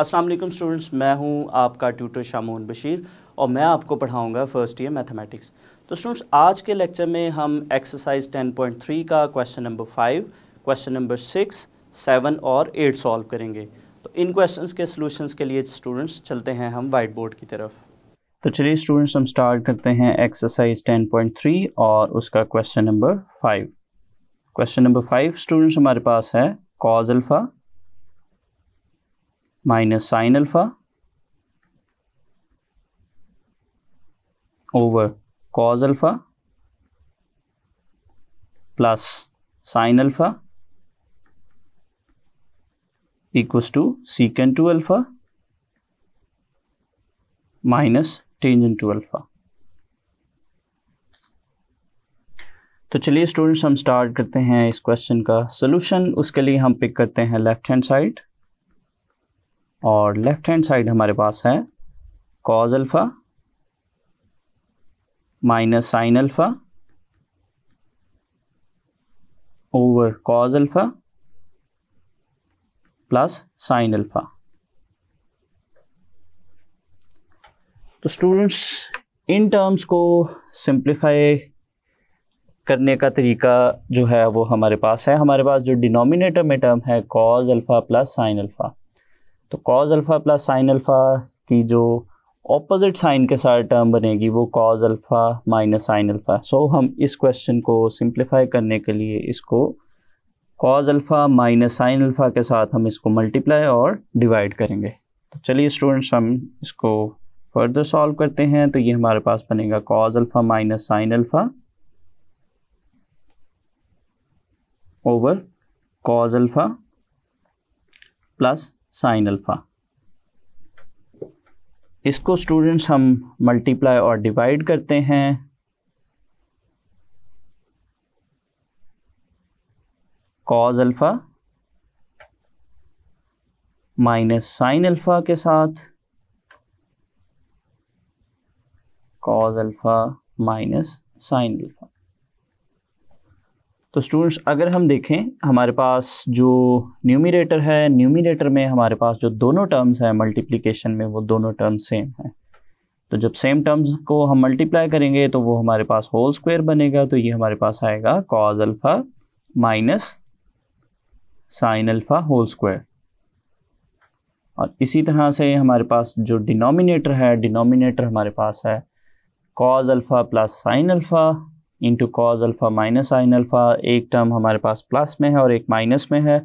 अस्सलाम वालेकुम स्टूडेंट्स मैं हूं आपका ट्यूटर शामून बशीर और मैं आपको पढ़ाऊंगा फर्स्ट ईयर मैथमेटिक्स तो स्टूडेंट्स आज के लेक्चर में हम एक्सरसाइज 10.3 का question number five question number six seven और एट सॉल्व करेंगे तो इन क्वेश्चन के सोल्यूशंस के लिए स्टूडेंट्स चलते हैं हम वाइट बोर्ड की तरफ तो चलिए स्टूडेंट्स हम स्टार्ट करते हैं एक्सरसाइज टेन और उसका question number five question number five students हमारे पास है cos alpha minus sine alpha over cos alpha plus sine alpha equals to secant two alpha minus tan tangent two alpha तो चलिए students हम start करते हैं इस क्वेश्चन का सोल्यूशन उसके लिए हम पिक करते हैं लेफ्ट हैंड साइड और लेफ्ट हैंड साइड हमारे पास है cos alpha minus sine alpha over cos alpha plus sine alpha तो स्टूडेंट्स इन टर्म्स को सिंप्लीफाई करने का तरीका जो है वो हमारे पास है हमारे पास जो डिनोमिनेटर में टर्म है cos alpha plus sine alpha तो cos alpha plus sine alpha की जो ऑपोजिट साइन के साथ टर्म बनेगी वो cos alpha minus sine alpha so हम इस क्वेश्चन को सिंप्लीफाई करने के लिए इसको cos alpha minus sine alpha के साथ हम इसको मल्टीप्लाई और डिवाइड करेंगे तो चलिए स्टूडेंट्स हम इसको फर्दर सॉल्व करते हैं तो ये हमारे पास बनेगा cos alpha minus sine alpha over cos alpha plus sine alpha इसको स्टूडेंट्स हम मल्टीप्लाई और डिवाइड करते हैं cos alpha minus sine alpha के साथ cos alpha minus sine alpha तो स्टूडेंट्स अगर हम देखें हमारे पास जो न्यूमिनेटर है न्यूमिनेटर में हमारे पास जो दोनों टर्म्स हैं मल्टीप्लीकेशन में वो दोनों टर्म्स सेम हैं तो जब सेम टर्म्स को हम मल्टीप्लाई करेंगे तो वो हमारे पास होल स्क्वायर बनेगा तो ये हमारे पास आएगा cos alpha minus sine alpha whole square और इसी तरह से हमारे पास जो डिनोमिनेटर है डिनोमिनेटर हमारे पास है cos alpha plus sine alpha into cos alpha minus sine alpha एक टर्म हमारे पास प्लस में है और एक माइनस में है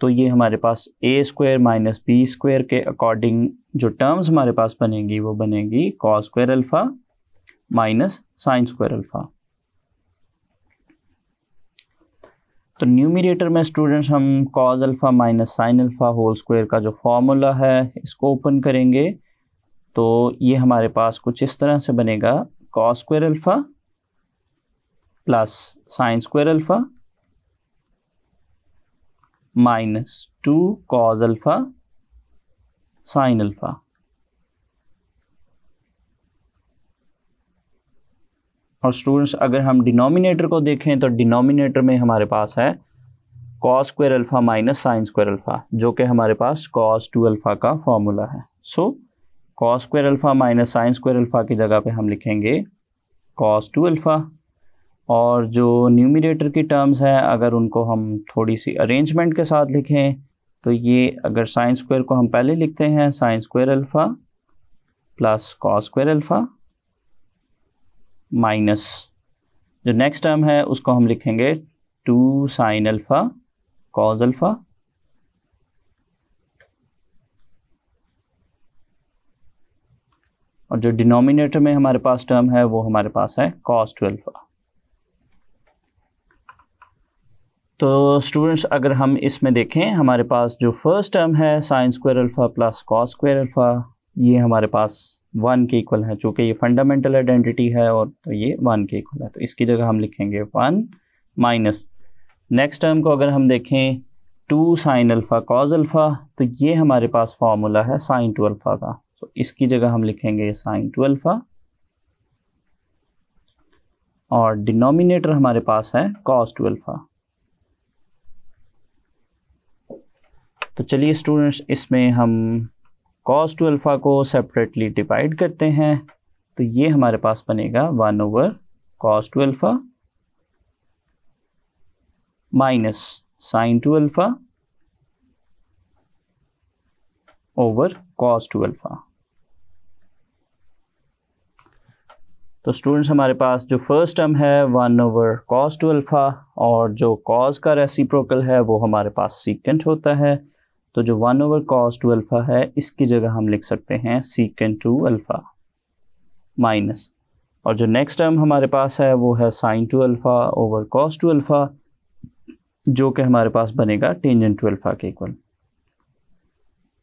तो ये हमारे पास A square minus B square के अकॉर्डिंग जो टर्म्स हमारे पास बनेगी वो बनेगी cos square alpha minus sine square alpha तो न्यूमिरेटर में स्टूडेंट्स हम cos alpha minus sine alpha whole square का जो फॉर्मूला है इसको ओपन करेंगे तो ये हमारे पास कुछ इस तरह से बनेगा cos square alpha plus sine square alpha minus two cos alpha sine alpha और स्टूडेंट्स अगर हम डिनोमिनेटर को देखें तो डिनोमिनेटर में हमारे पास है cos square alpha minus sine square alpha जो कि हमारे पास कॉस टू अल्फ़ा का फॉर्मूला है so cos square alpha minus sine square alpha की जगह पे हम लिखेंगे कॉस टू अल्फ़ा और जो न्यूमिनेटर की टर्म्स हैं अगर उनको हम थोड़ी सी अरेंजमेंट के साथ लिखें तो ये अगर साइन स्क्वायर को हम पहले लिखते हैं sine square alpha plus cos square alpha minus जो नेक्स्ट टर्म है उसको हम लिखेंगे two sine alpha cos alpha और जो डिनोमिनेटर में हमारे पास टर्म है वो हमारे पास है कॉस टू अल्फ़ा तो स्टूडेंट्स अगर हम इसमें देखें हमारे पास जो फर्स्ट टर्म है sine square alpha plus cos square alpha ये हमारे पास वन के इक्वल है चूँकि ये फंडामेंटल आइडेंटिटी है और तो ये वन के इक्वल है तो इसकी जगह हम लिखेंगे वन माइनस नेक्स्ट टर्म को अगर हम देखें two sine alpha cos alpha तो ये हमारे पास फॉर्मूला है साइन टू अल्फ़ा का तो इसकी जगह हम लिखेंगे साइन टू अल्फ़ा और डिनोमिनेटर हमारे पास है कॉस टू अल्फ़ा तो चलिए स्टूडेंट्स इसमें हम कॉस टू अल्फ़ा को सेपरेटली डिवाइड करते हैं तो ये हमारे पास बनेगा one over cos two alpha minus sine two alpha over cos two alpha तो स्टूडेंट्स हमारे पास जो फर्स्ट टर्म है one over cos two alpha और जो कॉस का रेसिप्रोकल है वो हमारे पास सीकेंट होता है तो जो one over cos two alpha है इसकी जगह हम लिख सकते हैं सीकेंड टू अल्फ़ा माइनस और जो नेक्स्ट टर्म हमारे पास है वो है sine two alpha over cos two alpha जो कि हमारे पास बनेगा टेंजन टू अल्फ़ा के इक्वल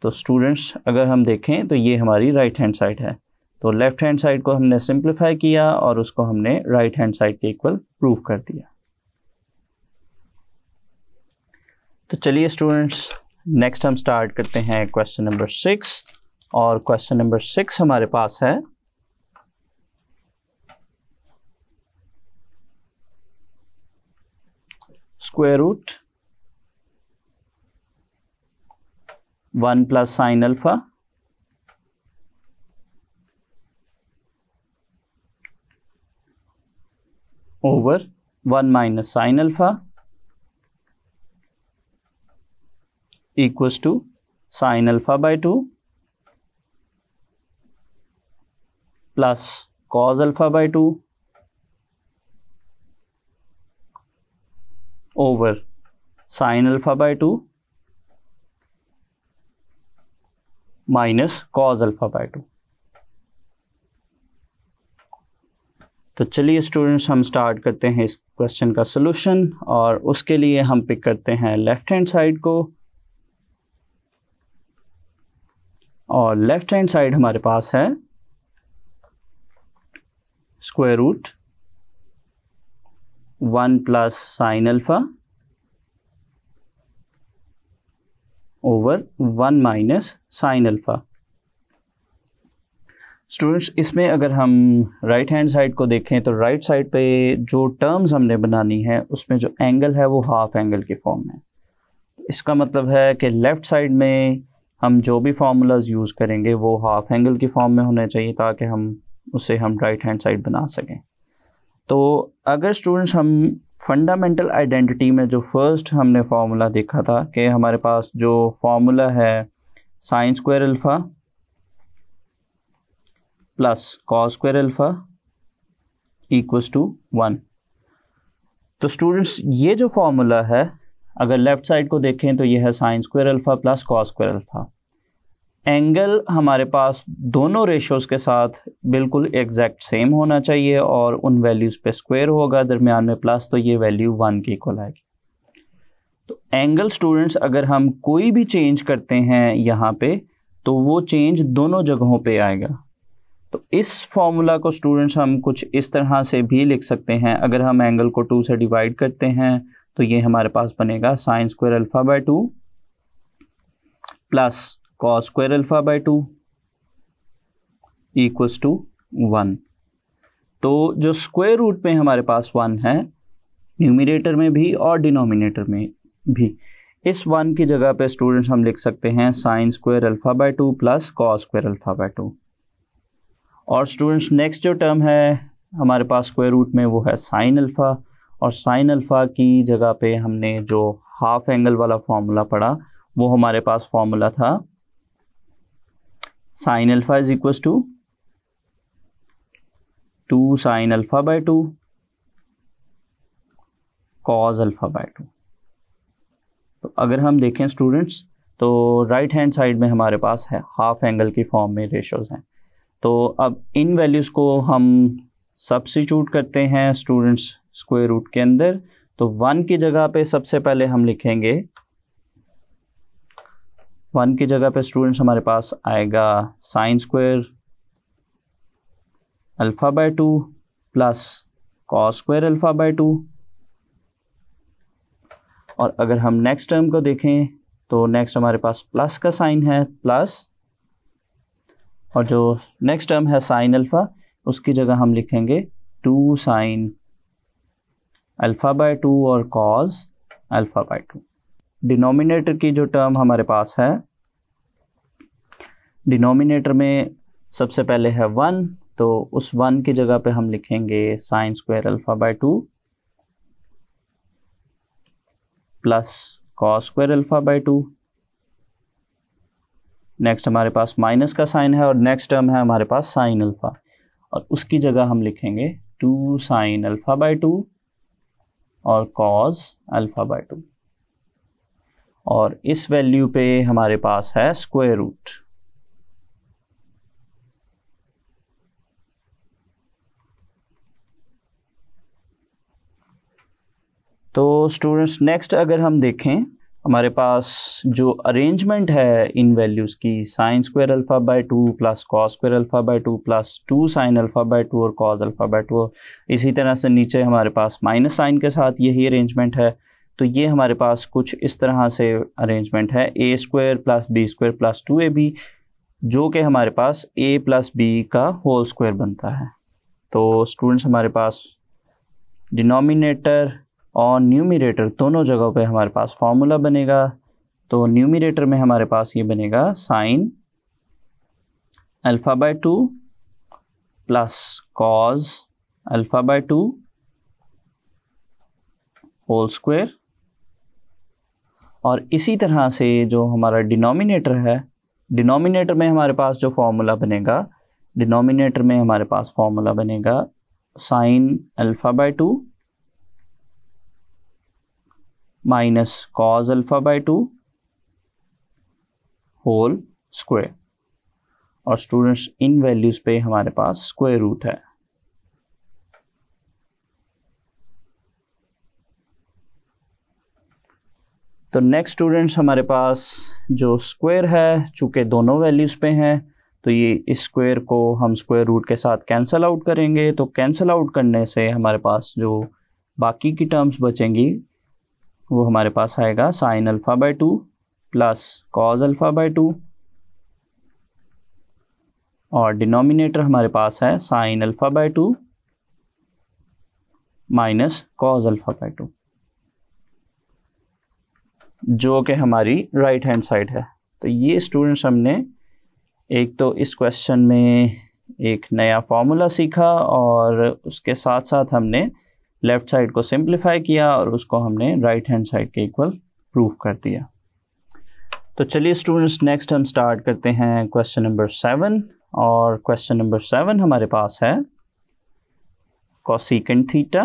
तो स्टूडेंट्स अगर हम देखें तो ये हमारी राइट हैंड साइड है तो लेफ़्ट हैंड साइड को हमने सिंप्लीफाई किया और उसको हमने राइट हैंड साइड के इक्वल प्रूव कर दिया तो चलिए स्टूडेंट्स नेक्स्ट हम स्टार्ट करते हैं क्वेश्चन नंबर सिक्स और क्वेश्चन नंबर सिक्स हमारे पास है square root one plus sine alpha over one minus sine alpha equals to sine alpha by 2 plus cos alpha by 2 over sine alpha by 2 minus cos alpha by two तो चलिए students हम start करते हैं इस question का solution और उसके लिए हम पिक करते हैं लेफ्ट हैंड साइड को और लेफ्ट हैंड साइड हमारे पास है square root one plus sine alpha over one minus sine alpha students इसमें अगर हम राइट हैंड साइड को देखें तो राइट साइड पे जो टर्म्स हमने बनानी है उसमें जो एंगल है वो हाफ एंगल के फॉर्म में इसका मतलब है कि लेफ़्ट साइड में हम जो भी फार्मूलाज यूज़ करेंगे वो हाफ एंगल के फॉर्म में होने चाहिए ताकि हम उसे हम राइट हैंड साइड बना सकें तो अगर स्टूडेंट्स हम फंडामेंटल आइडेंटिटी में जो फर्स्ट हमने फार्मूला देखा था कि हमारे पास जो फार्मूला है sine square alpha plus cos square alpha equals to one तो स्टूडेंट्स ये जो फार्मूला है अगर लेफ़्ट साइड को देखें तो यह है sine square alpha plus cos square alpha angle हमारे पास दोनों रेशोज़ के साथ बिल्कुल एग्जैक्ट सेम होना चाहिए और उन वैल्यूज़ पे स्क्वायर होगा दरमियान में प्लस तो ये वैल्यू वन के इक्वल आएगी तो एंगल स्टूडेंट्स अगर हम कोई भी चेंज करते हैं यहाँ पे तो वो चेंज दोनों जगहों पे आएगा तो इस फॉर्मूला को स्टूडेंट्स हम कुछ इस तरह से भी लिख सकते हैं अगर हम एंगल को टू से डिवाइड करते हैं तो ये हमारे पास बनेगा sine square alpha by two plus cos square alpha by two equals to one तो जो स्क्वायर रूट में हमारे पास वन है न्यूमिनेटर में भी और डिनोमिनेटर में भी इस वन की जगह पे स्टूडेंट्स हम लिख सकते हैं sine square alpha by two plus cos square alpha by two और स्टूडेंट्स नेक्स्ट जो टर्म है हमारे पास स्क्वायर रूट में वो है साइन अल्फ़ा और साइन अल्फ़ा की जगह पे हमने जो हाफ एंगल वाला फॉर्मूला पढ़ा वो हमारे पास फॉर्मूला था sine alpha is equal to two sine alpha by two cos alpha by two तो अगर हम देखें स्टूडेंट्स तो राइट हैंड साइड में हमारे पास है हाफ एंगल की फॉर्म में रेशोज़ हैं तो अब इन वैल्यूज़ को हम सब्सिट्यूट करते हैं स्टूडेंट्स स्क्वायर रूट के अंदर तो वन की जगह पे सबसे पहले हम लिखेंगे वन की जगह पे स्टूडेंट्स हमारे पास आएगा sine square alpha by two plus cos square alpha by two और अगर हम नेक्स्ट टर्म को देखें तो नेक्स्ट हमारे पास प्लस का साइन है प्लस और जो नेक्स्ट टर्म है साइन अल्फ़ा उसकी जगह हम लिखेंगे two sine alpha by two और cos alpha by two denominator की जो टर्म हमारे पास है डिनोमिनेटर में सबसे पहले है वन तो उस वन की जगह पे हम लिखेंगे sine square alpha by two plus cos square alpha by two next हमारे पास माइनस का साइन है और नेक्स्ट टर्म है हमारे पास साइन अल्फ़ा और उसकी जगह हम लिखेंगे two sine alpha by two और कॉज अल्फ़ा बाय टू और इस वैल्यू पे हमारे पास है स्क्वेयर रूट तो स्टूडेंट्स नेक्स्ट अगर हम देखें हमारे पास जो अरेंजमेंट है इन वैल्यूज़ की sine square alpha by two plus cos square alpha by two plus two sine alpha by two और कॉस अल्फ़ा बाय टू इसी तरह से नीचे हमारे पास माइनस साइन के साथ यही अरेंजमेंट है तो ये हमारे पास कुछ इस तरह से अरेंजमेंट है A square plus B square plus two A B जो कि हमारे पास ए प्लस बी का होल स्क्वायर बनता है तो स्टूडेंट्स हमारे पास डिनोमिनेटर और न्यूमिरेटर दोनों जगहों पे हमारे पास फॉर्मूला बनेगा तो न्यूमिरेटर में हमारे पास ये बनेगा sine alpha by two plus cos alpha by two whole square और इसी तरह से जो हमारा डिनोमिनेटर है डिनोमिनेटर में हमारे पास जो फॉर्मूला बनेगा डिनोमिनेटर में हमारे पास फॉर्मूला बनेगा sine alpha by two minus cos alpha by two whole square और स्टूडेंट्स इन वैल्यूज पे हमारे पास स्क्वेयर रूट है तो नेक्स्ट स्टूडेंट्स हमारे पास जो स्क्वेयर है चूंकि दोनों वैल्यूज़ पे हैं तो ये इस स्क्वेयर को हम स्क्वेयर रूट के साथ कैंसिल आउट करेंगे तो कैंसिल आउट करने से हमारे पास जो बाकी की टर्म्स बचेंगी वो हमारे पास आएगा sine alpha by two plus cos alpha by two और डिनोमिनेटर हमारे पास है sine alpha by two minus cos alpha by two जो कि हमारी राइट हैंड साइड है तो ये स्टूडेंट्स हमने एक तो इस क्वेश्चन में एक नया फॉर्मूला सीखा और उसके साथ साथ हमने लेफ्ट साइड को सिंप्लीफाई किया और उसको हमने राइट हैंड साइड के इक्वल प्रूफ कर दिया तो चलिए स्टूडेंट्स नेक्स्ट हम स्टार्ट करते हैं क्वेश्चन नंबर सेवन और क्वेश्चन नंबर सेवन हमारे पास है cosecant theta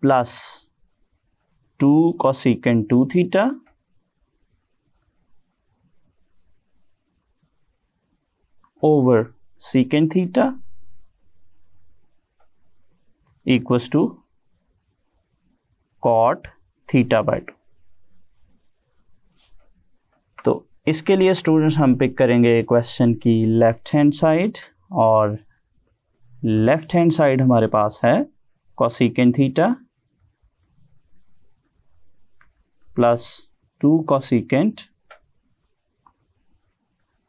plus two cosecant two theta over secant theta equals to cot theta by two तो इसके लिए स्टूडेंट्स हम पिक करेंगे क्वेश्चन की लेफ्ट हैंड साइड और लेफ्ट हैंड साइड हमारे पास है cosecant theta plus two cosecant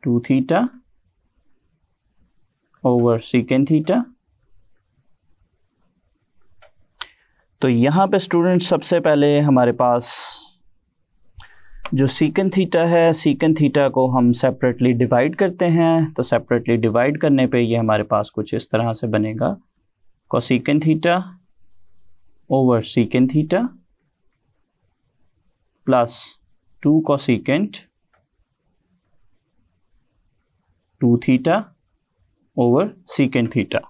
two theta over secant theta तो यहाँ पे स्टूडेंट सबसे पहले हमारे पास जो सीकन थीटा है सीकन थीटा को हम सेपरेटली डिवाइड करते हैं तो सेपरेटली डिवाइड करने पे ये हमारे पास कुछ इस तरह से बनेगा cosecant theta over secant theta plus two cosecant two theta over secant theta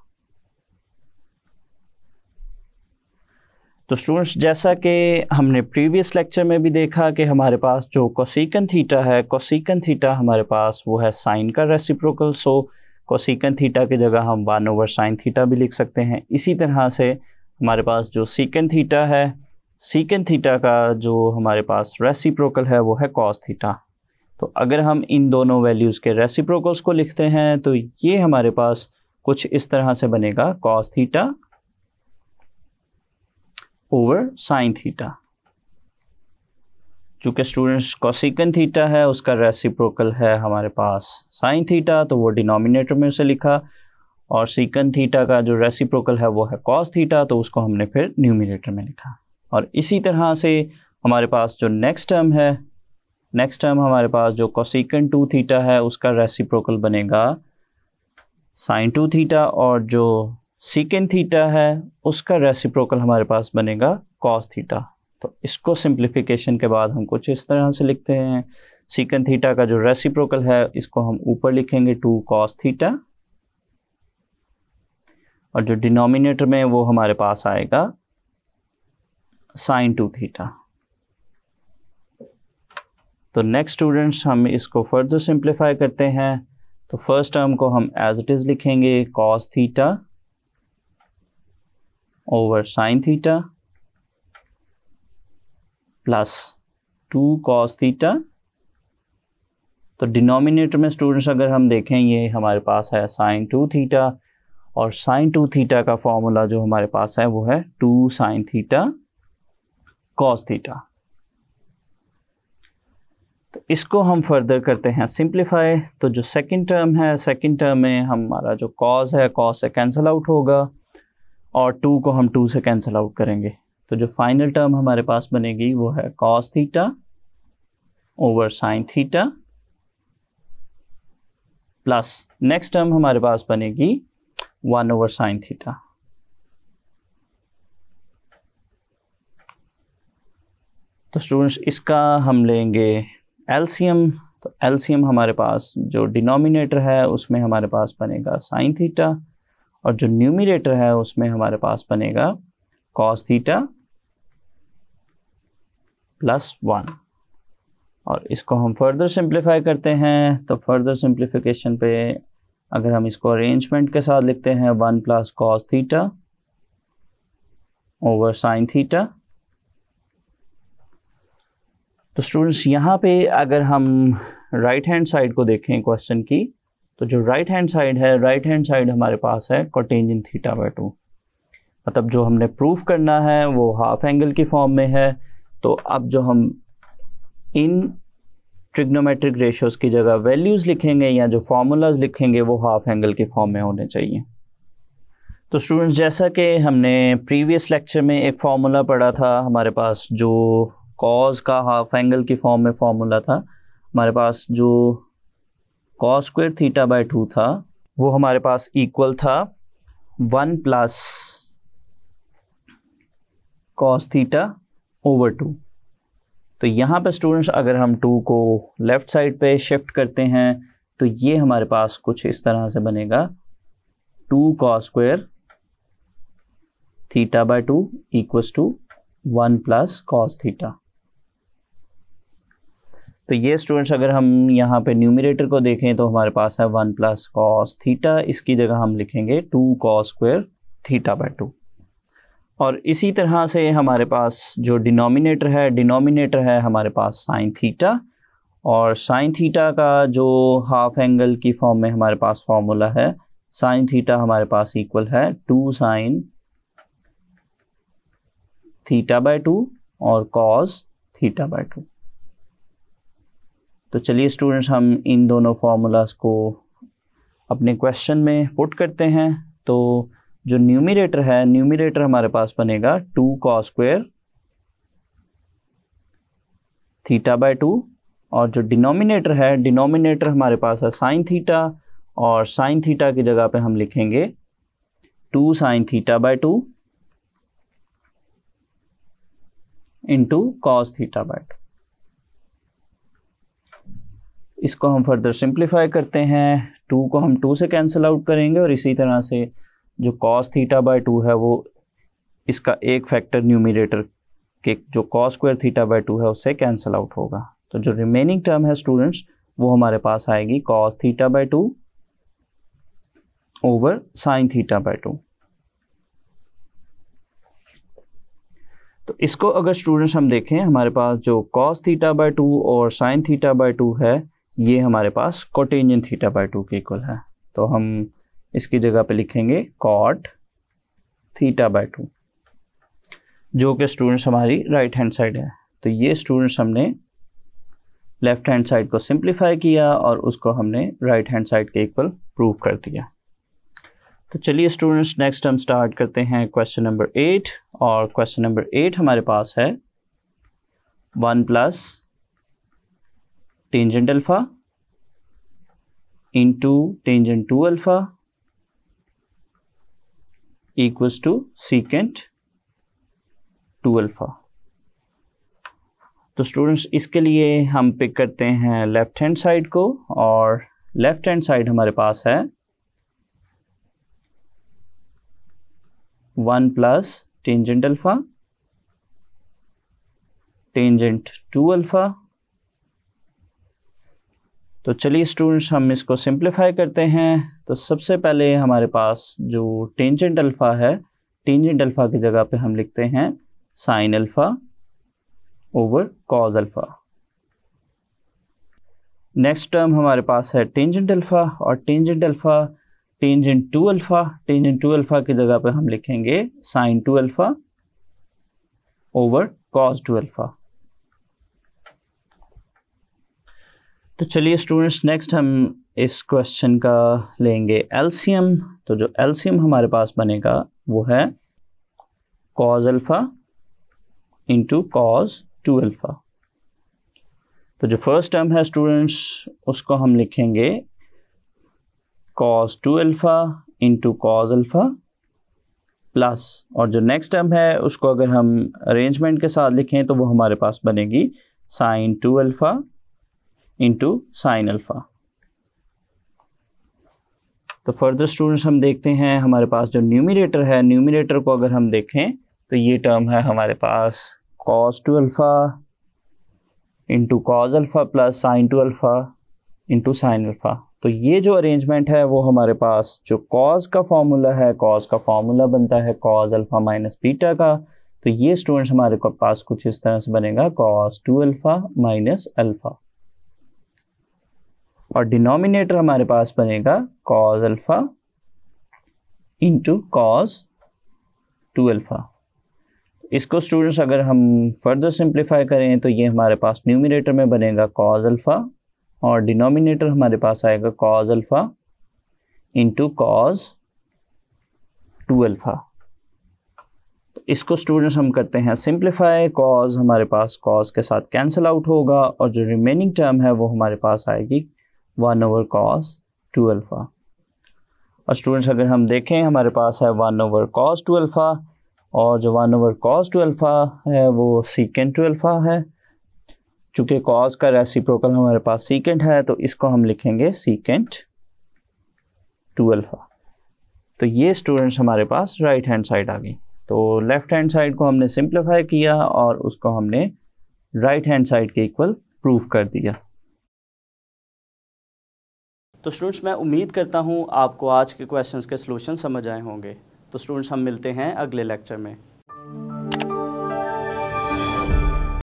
तो स्टूडेंट्स जैसा कि हमने प्रीवियस लेक्चर में भी देखा कि हमारे पास जो कोसिकन थीटा है कोसिकन थीटा हमारे पास वो है साइन का रेसिप्रोकल सो कोसिकन थीटा की जगह हम वन ओवर साइन थीटा भी लिख सकते हैं इसी तरह से हमारे पास जो सीकन थीटा है सीकन थीटा का जो हमारे पास रेसिप्रोकल है वो है कॉस थीटा तो अगर हम इन दोनों वैल्यूज़ के रेसिप्रोकल्स को लिखते हैं तो ये हमारे पास कुछ इस तरह से बनेगा cos theta over sine theta चूंकि स्टूडेंट्स कॉसिकन थीटा है उसका रेसिप्रोकल है हमारे पास साइन थीटा तो वो डिनोमिनेटर में उसे लिखा और सिकन थीटा का जो रेसिप्रोकल है वो है कॉस थीटा तो उसको हमने फिर न्यूमिनेटर में लिखा और इसी तरह से हमारे पास जो नेक्स्ट टर्म है नेक्स्ट टर्म हमारे पास जो कॉसिकन टू थीटा है उसका रेसिप्रोकल बनेगा साइन टू थीटा और जो सीकेंड थीटा है उसका रेसिप्रोकल हमारे पास बनेगा कॉस थीटा तो इसको सिंप्लीफिकेशन के बाद हम कुछ इस तरह से लिखते हैं सीकेंड थीटा का जो रेसिप्रोकल है इसको हम ऊपर लिखेंगे टू कॉस थीटा और जो डिनोमिनेटर में वो हमारे पास आएगा साइन टू थीटा तो नेक्स्ट स्टूडेंट्स हम इसको फर्दर सिंप्लीफाई करते हैं तो फर्स्ट टर्म को हम एज इट इज़ लिखेंगे cos theta over sine theta plus two cos theta तो डिनोमिनेटर में स्टूडेंट्स अगर हम देखें ये हमारे पास है साइन टू थीटा और साइन टू थीटा का फॉर्मूला जो हमारे पास है वो है two sine theta cos theta तो इसको हम फर्दर करते हैं सिंप्लीफाई तो जो सेकंड टर्म है सेकंड टर्म में हमारा जो कॉज है कॉज से कैंसिल आउट होगा और टू को हम टू से कैंसिल आउट करेंगे तो जो फाइनल टर्म हमारे पास बनेगी वो है cos theta over sine theta plus next term हमारे पास बनेगी वन ओवर साइन थीटा तो स्टूडेंट्स इसका हम लेंगे एलसीएम तो एलसीएम हमारे पास जो डिनोमिनेटर है उसमें हमारे पास बनेगा साइन थीटा और जो न्यूमिनेटर है उसमें हमारे पास बनेगा कॉस थीटा प्लस वन और इसको हम फर्दर सिंप्लीफाई करते हैं तो फर्दर सिंप्लीफिकेशन पे अगर हम इसको अरेंजमेंट के साथ लिखते हैं one plus cos theta over sine theta तो स्टूडेंट्स यहाँ पे अगर हम राइट हैंड साइड को देखें क्वेश्चन की तो जो राइट हैंड साइड है राइट हैंड साइड हमारे पास है इन थीटा बाई टू मतलब जो हमने प्रूफ करना है वो हाफ एंगल की फॉर्म में है तो अब जो हम इन ट्रिग्नोमेट्रिक रेशियोज की जगह वैल्यूज लिखेंगे या जो फार्मूलाज लिखेंगे वो हाफ एंगल के फॉर्म में होने चाहिए तो स्टूडेंट्स जैसा कि हमने प्रीवियस लेक्चर में एक फार्मूला पढ़ा था हमारे पास जो कॉज का हाफ एंगल की फॉर्म में फार्मूला था हमारे पास जो cos square theta by two था वो हमारे पास इक्वल था one plus cos theta over two तो यहाँ पे स्टूडेंट्स अगर हम टू को लेफ़्ट साइड पे शिफ्ट करते हैं तो ये हमारे पास कुछ इस तरह से बनेगा two cos square theta by two equals to one plus cos theta तो ये स्टूडेंट्स अगर हम यहाँ पे न्यूमिनेटर को देखें तो हमारे पास है वन प्लस कॉस थीटा इसकी जगह हम लिखेंगे two cos square theta by two और इसी तरह से हमारे पास जो डिनोमिनेटर है डिनोमिनेटर है हमारे पास साइन थीटा और साइन थीटा का जो हाफ एंगल की फॉर्म में हमारे पास फॉर्मूला है साइन थीटा हमारे पास इक्वल है two sine theta by two और कॉस थीटा बाय टू तो चलिए स्टूडेंट्स हम इन दोनों फार्मूलाज को अपने क्वेश्चन में पुट करते हैं तो जो न्यूमिरेटर है न्यूमिरेटर हमारे पास बनेगा टू कॉ स्क्वेयर थीटा बाय टू और जो डिनोमिनेटर है डिनोमिनेटर हमारे पास है साइन थीटा और साइन थीटा की जगह पे हम लिखेंगे two sine theta by two into cos theta by two इसको हम फर्दर सिंप्लीफाई करते हैं टू को हम टू से कैंसिल आउट करेंगे और इसी तरह से जो कॉस थीटा बाय टू है वो इसका एक फैक्टर न्यूमिनेटर के जो cos square theta by two है उससे कैंसिल आउट होगा तो जो रिमेनिंग टर्म है स्टूडेंट्स वो हमारे पास आएगी cos theta by two over sine theta by two तो इसको अगर स्टूडेंट्स हम देखें हमारे पास जो कॉस थीटा बाय टू और साइन थीटा बाय टू है ये हमारे पास कोटेनियन थीटा बाई टू के इक्वल है तो हम इसकी जगह पे लिखेंगे कॉट थीटा बाई टू जो कि स्टूडेंट्स हमारी राइट हैंड साइड है तो ये स्टूडेंट्स हमने लेफ्ट हैंड साइड को सिंप्लीफाई किया और उसको हमने राइट हैंड साइड के इक्वल प्रूव कर दिया तो चलिए स्टूडेंट्स नेक्स्ट हम स्टार्ट करते हैं क्वेश्चन नंबर एट और क्वेश्चन नंबर एट हमारे पास है one plus tangent alpha into tangent two alpha equals to secant two alpha तो स्टूडेंट्स इसके लिए हम पिक करते हैं लेफ्ट हैंड साइड को और लेफ्ट हैंड साइड हमारे पास है one plus tangent alpha tangent two alpha तो चलिए स्टूडेंट्स हम इसको सिंप्लीफाई करते हैं तो सबसे पहले हमारे पास जो टेंजेंट अल्फ़ा है टेंजेंट अल्फ़ा की जगह पे हम लिखते हैं sine alpha over cos alpha next term हमारे पास है टेंजेंट अल्फ़ा और tangent alpha tangent two alpha tangent two alpha की जगह पे हम लिखेंगे sine two alpha over cos two alpha तो चलिए स्टूडेंट्स नेक्स्ट हम इस क्वेश्चन का लेंगे एल्सीयम तो जो एल्सीयम हमारे पास बनेगा वो है cos alpha into cos two alpha तो जो फर्स्ट टर्म है स्टूडेंट्स उसको हम लिखेंगे cos two alpha into cos alpha plus और जो नेक्स्ट टर्म है उसको अगर हम अरेंजमेंट के साथ लिखें तो वो हमारे पास बनेगी sine two alpha into sine alpha तो फर्दर स्टूडेंट्स हम देखते हैं हमारे पास जो न्यूमिनेटर है न्यूमिनेटर को अगर हम देखें तो ये टर्म है हमारे पास cos two alpha into cos alpha plus sine two alpha into sine alpha तो ये जो अरेंजमेंट है वो हमारे पास जो कॉज का फॉर्मूला है कॉज का फॉर्मूला बनता है कॉज अल्फ़ा माइनस बीटा का तो ये स्टूडेंट्स हमारे पास कुछ इस तरह से बनेगा cos two alpha minus alpha और डिनोमिनेटर हमारे पास बनेगा cos alpha into cos two alpha इसको स्टूडेंट्स अगर हम फर्दर सिंप्लीफाई करें तो ये हमारे पास न्यूमिनेटर में बनेगा कॉज अल्फा और डिनोमिनेटर हमारे पास आएगा cos alpha into cos two alpha तो इसको स्टूडेंट्स हम करते हैं सिंप्लीफाई कॉज हमारे पास कॉज के साथ कैंसिल आउट होगा और जो रिमेनिंग टर्म है वो हमारे पास आएगी one over cos two alpha और स्टूडेंट्स अगर हम देखें हमारे पास है one over cos two alpha और जो one over cos two alpha है वो सीकेंड टू अल्फ़ा है चूँकि कॉस का रेसिप्रोकल हमारे पास सीकेंड है तो इसको हम लिखेंगे सीकेंड टू अल्फ़ा तो ये स्टूडेंट्स हमारे पास राइट हैंड साइड आ गई तो लेफ़्ट हैंड साइड को हमने सिंप्लीफाई किया और उसको हमने राइट हैंड साइड के इक्वल प्रूफ कर दिया तो स्टूडेंट्स मैं उम्मीद करता हूँ आपको आज के क्वेश्चन के सोलूशन समझ आए होंगे तो स्टूडेंट्स हम मिलते हैं अगले लेक्चर में